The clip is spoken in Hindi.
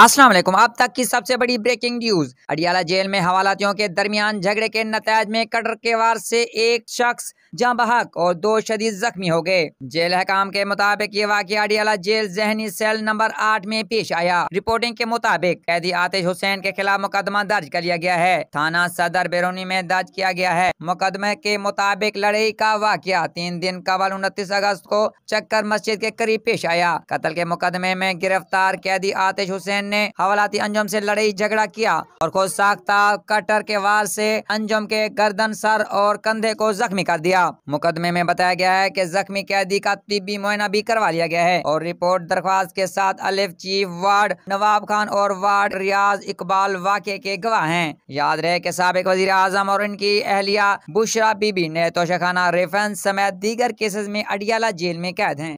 असलम अब तक की सबसे बड़ी ब्रेकिंग न्यूज अडियाला जेल में हवालातियों के दरमियान झगड़े के नतज में कटर के वार से एक शख्स जहाँ बहक और दो शदीद जख्मी हो गए जेल हकाम के मुताबिक ये वाक़ अडियाला जेल जहनी सेल नंबर आठ में पेश आया रिपोर्टिंग के मुताबिक कैदी आतिश हुसैन के खिलाफ मुकदमा दर्ज कर लिया गया है थाना सदर बेरोनी में दर्ज किया गया है मुकदमे के मुताबिक लड़ाई का वाक्य तीन दिन कबल उनतीस अगस्त को चक्कर मस्जिद के करीब पेश आया कतल के मुकदमे में गिरफ्तार कैदी आतिश हुसैन ने हवालाती अंजुम से लड़ाई झगड़ा किया और खुद साख्ता कटर के वार से अंजुम के गर्दन सर और कंधे को जख्मी कर दिया मुकदमे में बताया गया है की जख्मी कैदी का तिबी मुआयना भी करवा लिया गया है और रिपोर्ट दरख्वास्त के साथ अलिफ चीफ वार्ड नवाब खान और वार्ड रियाज इकबाल वाके के गवाह है याद रहे कि सबक वजीर आजम और इनकी अहलिया बुशरा बीबी ने तोशाखाना रेफरेंस समेत दीगर केसेज में अडियाला जेल में कैद है